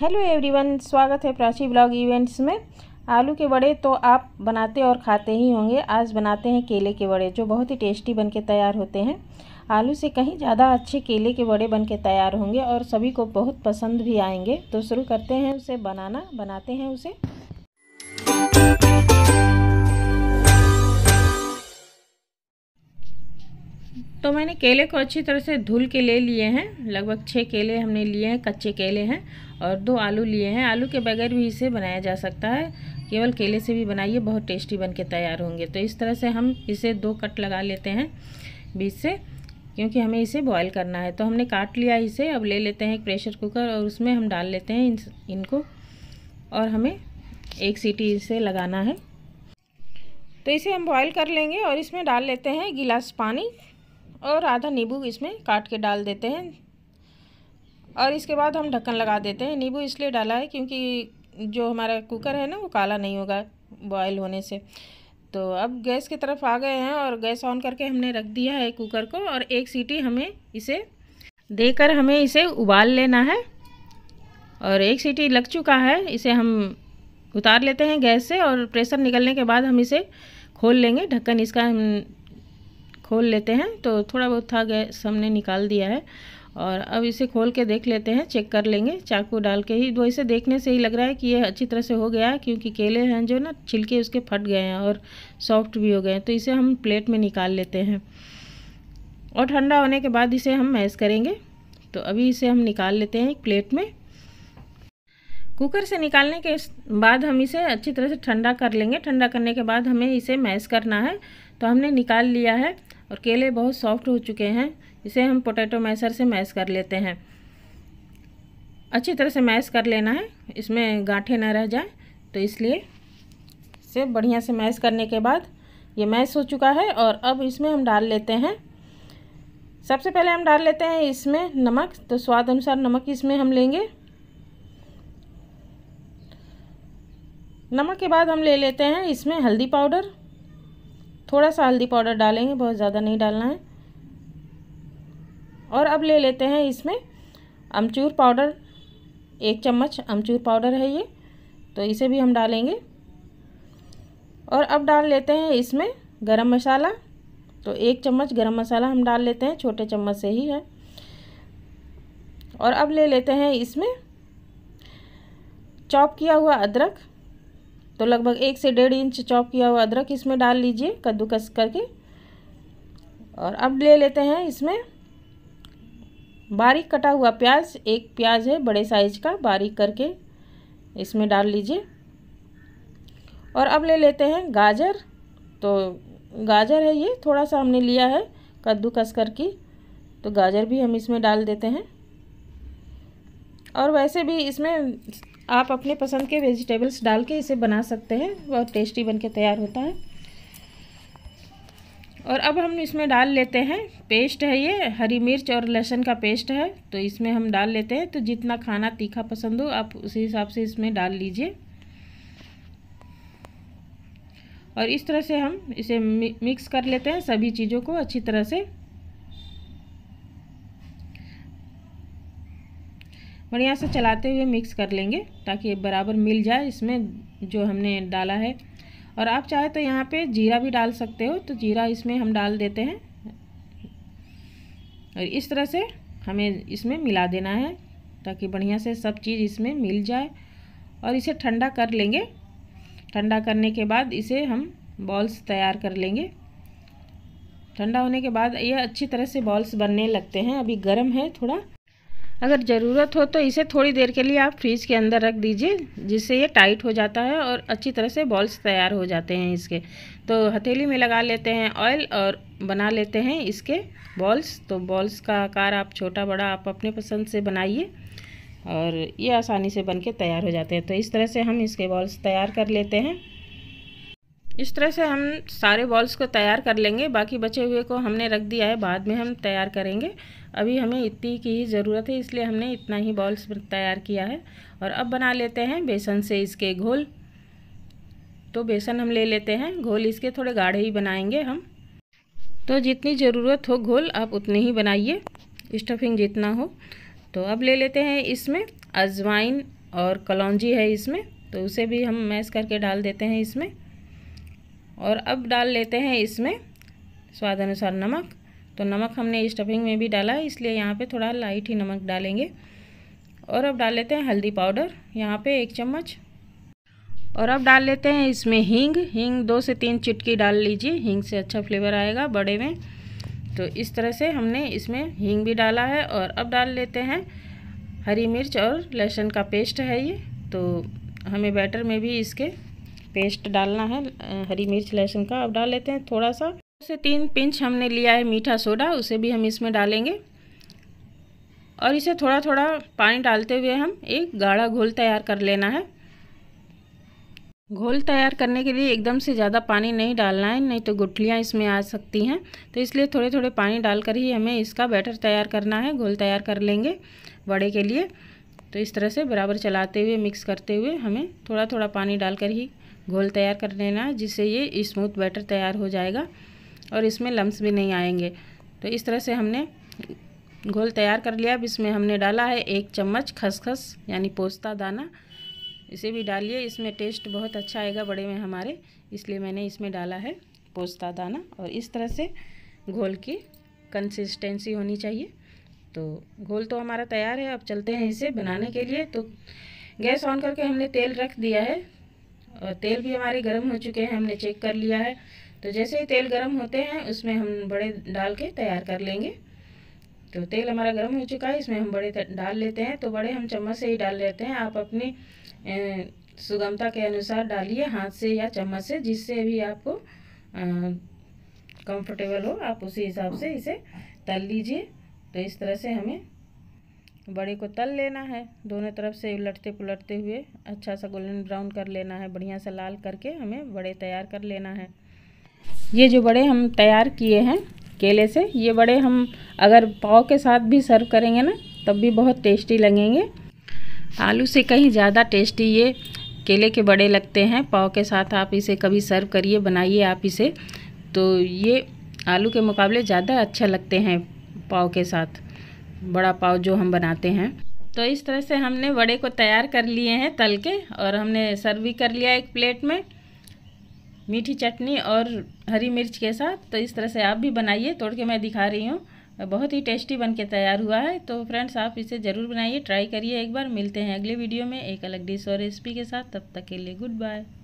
hello everyone स्वागत है Prachi blog events में आलू के बड़े तो आप बनाते और खाते ही होंगे आज बनाते हैं केले के बड़े जो बहुत ही टेस्टी बनके तैयार होते हैं आलू से कहीं ज़्यादा अच्छे केले के बड़े बनके तैयार होंगे और सभी को बहुत पसंद भी आएंगे तो शुरू करते हैं उसे बनाना बनाते हैं उसे तो मैंने केले को अच्छी तरह से धुल के ले लिए हैं लगभग छः केले हमने लिए हैं कच्चे केले हैं और दो आलू लिए हैं आलू के बगैर भी इसे बनाया जा सकता है केवल केले से भी बनाइए बहुत टेस्टी बन के तैयार होंगे तो इस तरह से हम इसे दो कट लगा लेते हैं बीच से क्योंकि हमें इसे बॉयल करना है तो हमने काट लिया इसे अब ले लेते हैं एक प्रेशर कुकर और उसमें हम डाल लेते हैं इन इनको और हमें एक सीटी इसे लगाना है तो इसे हम बॉईल कर लेंगे और इसमें डाल लेते हैं गिलास पानी और आधा नींबू इसमें काट के डाल देते हैं और इसके बाद हम ढक्कन लगा देते हैं नींबू इसलिए डाला है क्योंकि जो हमारा कुकर है ना वो काला नहीं होगा बॉयल होने से तो अब गैस की तरफ आ गए हैं और गैस ऑन करके हमने रख दिया है कुकर को और एक सीटी हमें इसे देकर हमें इसे उबाल लेना है और एक सीटी लग चुका है इसे हम उतार लेते हैं गैस से और प्रेशर निकलने के बाद हम इसे खोल लेंगे ढक्कन इसका हम खोल लेते हैं तो थोड़ा बहुत था गैस हमने निकाल दिया है और अब इसे खोल के देख लेते हैं चेक कर लेंगे चाकू डाल के ही वैसे देखने से ही लग रहा है कि ये अच्छी तरह से हो गया है क्योंकि केले हैं जो ना छिलके उसके फट गए हैं और सॉफ्ट भी हो गए हैं तो इसे हम प्लेट में निकाल लेते हैं और ठंडा होने के बाद इसे हम मैश करेंगे तो अभी इसे हम निकाल लेते हैं एक प्लेट में कुकर से निकालने के बाद हम इसे अच्छी तरह से ठंडा कर लेंगे ठंडा करने के बाद हमें इसे मैश करना है तो हमने निकाल लिया है और केले बहुत सॉफ्ट हो चुके हैं इसे हम पोटैटो मैसर से मैश कर लेते हैं अच्छी तरह से मैश कर लेना है इसमें गांठे ना रह जाए तो इसलिए इसे बढ़िया से मैश करने के बाद ये मैश हो चुका है और अब इसमें हम डाल लेते हैं सबसे पहले हम डाल लेते हैं इसमें नमक तो स्वाद अनुसार नमक इसमें हम लेंगे नमक के बाद हम ले लेते हैं इसमें हल्दी पाउडर थोड़ा सा हल्दी पाउडर डालेंगे बहुत ज़्यादा नहीं डालना है और अब ले लेते हैं इसमें अमचूर पाउडर एक चम्मच अमचूर पाउडर है ये तो इसे भी हम डालेंगे और अब डाल लेते हैं इसमें गरम मसाला तो एक चम्मच गरम मसाला हम डाल लेते हैं छोटे चम्मच से ही है और अब ले लेते हैं इसमें चॉप किया हुआ अदरक तो लगभग एक से डेढ़ इंच चॉप किया हुआ अदरक इसमें डाल लीजिए कद्दूकस करके और अब ले लेते हैं इसमें बारीक कटा हुआ प्याज एक प्याज है बड़े साइज का बारीक करके इसमें डाल लीजिए और अब ले लेते हैं गाजर तो गाजर है ये थोड़ा सा हमने लिया है कद्दूकस करके तो गाजर भी हम इसमें डाल देते हैं और वैसे भी इसमें आप अपने पसंद के वेजिटेबल्स डाल के इसे बना सकते हैं बहुत टेस्टी बन के तैयार होता है और अब हम इसमें डाल लेते हैं पेस्ट है ये हरी मिर्च और लहसुन का पेस्ट है तो इसमें हम डाल लेते हैं तो जितना खाना तीखा पसंद हो आप उसी हिसाब से इसमें डाल लीजिए और इस तरह से हम इसे मिक्स कर लेते हैं सभी चीज़ों को अच्छी तरह से बढ़िया से चलाते हुए मिक्स कर लेंगे ताकि बराबर मिल जाए इसमें जो हमने डाला है और आप चाहे तो यहाँ पे जीरा भी डाल सकते हो तो जीरा इसमें हम डाल देते हैं और इस तरह से हमें इसमें मिला देना है ताकि बढ़िया से सब चीज़ इसमें मिल जाए और इसे ठंडा कर लेंगे ठंडा करने के बाद इसे हम बॉल्स तैयार कर लेंगे ठंडा होने के बाद यह अच्छी तरह से बॉल्स बनने लगते हैं अभी गर्म है थोड़ा अगर ज़रूरत हो तो इसे थोड़ी देर के लिए आप फ्रीज के अंदर रख दीजिए जिससे ये टाइट हो जाता है और अच्छी तरह से बॉल्स तैयार हो जाते हैं इसके तो हथेली में लगा लेते हैं ऑयल और बना लेते हैं इसके बॉल्स तो बॉल्स का आकार आप छोटा बड़ा आप अपने पसंद से बनाइए और ये आसानी से बन के तैयार हो जाते हैं तो इस तरह से हम इसके बॉल्स तैयार कर लेते हैं इस तरह से हम सारे बॉल्स को तैयार कर लेंगे बाकी बचे हुए को हमने रख दिया है बाद में हम तैयार करेंगे अभी हमें इतनी की ही ज़रूरत है इसलिए हमने इतना ही बॉल्स तैयार किया है और अब बना लेते हैं बेसन से इसके घोल तो बेसन हम ले लेते हैं घोल इसके थोड़े गाढ़े ही बनाएंगे हम तो जितनी ज़रूरत हो घोल आप उतनी ही बनाइए स्टफिंग जितना हो तो अब ले लेते हैं इसमें अजवाइन और कलौजी है इसमें तो उसे भी हम मैश करके डाल देते हैं इसमें और अब डाल लेते हैं इसमें स्वाद अनुसार नमक तो नमक हमने स्टफिंग में भी डाला है इसलिए यहाँ पे थोड़ा लाइट ही नमक डालेंगे और अब डाल लेते हैं हल्दी पाउडर यहाँ पे एक चम्मच और अब डाल लेते हैं इसमें हींग हींग दो से तीन चिटकी डाल लीजिए हींग से अच्छा फ्लेवर आएगा बड़े में तो इस तरह से हमने इसमें हींग भी डाला है और अब डाल लेते हैं हरी मिर्च और लहसुन का पेस्ट है ये तो हमें बैटर में भी इसके पेस्ट डालना है हरी मिर्च लहसुन का अब डाल लेते हैं थोड़ा सा से तीन पिंच हमने लिया है मीठा सोडा उसे भी हम इसमें डालेंगे और इसे थोड़ा थोड़ा पानी डालते हुए हम एक गाढ़ा घोल तैयार कर लेना है घोल तैयार करने के लिए एकदम से ज़्यादा पानी नहीं डालना है नहीं तो गुठलियाँ इसमें आ सकती हैं तो इसलिए थोड़े थोड़े पानी डालकर ही हमें इसका बैटर तैयार करना है घोल तैयार कर लेंगे बड़े के लिए तो इस तरह से बराबर चलाते हुए मिक्स करते हुए हमें थोड़ा थोड़ा पानी डालकर ही घोल तैयार कर लेना जिससे ये स्मूथ बैटर तैयार हो जाएगा और इसमें लम्स भी नहीं आएंगे तो इस तरह से हमने घोल तैयार कर लिया अब इसमें हमने डाला है एक चम्मच खसखस यानी पोस्ता दाना इसे भी डालिए इसमें टेस्ट बहुत अच्छा आएगा बड़े में हमारे इसलिए मैंने इसमें डाला है पोस्ता दाना और इस तरह से घोल की कंसिस्टेंसी होनी चाहिए तो घोल तो हमारा तैयार है अब चलते हैं इसे बनाने के लिए तो गैस ऑन करके हमने तेल रख दिया है और तेल भी हमारे गर्म हो चुके हैं हमने चेक कर लिया है तो जैसे ही तेल गर्म होते हैं उसमें हम बड़े डाल के तैयार कर लेंगे तो तेल हमारा गर्म हो चुका है इसमें हम बड़े डाल लेते हैं तो बड़े हम चम्मच से ही डाल लेते हैं आप अपनी सुगमता के अनुसार डालिए हाथ से या चम्मच से जिससे भी आपको कंफर्टेबल हो आप उसी हिसाब से इसे तल लीजिए तो इस तरह से हमें बड़े को तल लेना है दोनों तरफ से उलटते पुलटते हुए अच्छा सा गोल्डन ब्राउन कर लेना है बढ़िया सा लाल करके हमें बड़े तैयार कर लेना है ये जो बड़े हम तैयार किए हैं केले से ये बड़े हम अगर पाव के साथ भी सर्व करेंगे ना तब भी बहुत टेस्टी लगेंगे आलू से कहीं ज़्यादा टेस्टी ये केले के बड़े लगते हैं पाव के साथ आप इसे कभी सर्व करिए बनाइए आप इसे तो ये आलू के मुकाबले ज़्यादा अच्छा लगते हैं पाव के साथ बड़ा पाव जो हम बनाते हैं तो इस तरह से हमने वड़े को तैयार कर लिए हैं तल के और हमने सर्व भी कर लिया एक प्लेट में मीठी चटनी और हरी मिर्च के साथ तो इस तरह से आप भी बनाइए तोड़ के मैं दिखा रही हूँ बहुत ही टेस्टी बन के तैयार हुआ है तो फ्रेंड्स आप इसे ज़रूर बनाइए ट्राई करिए एक बार मिलते हैं अगले वीडियो में एक अलग डिश और रेसिपी के साथ तब तक के लिए गुड बाय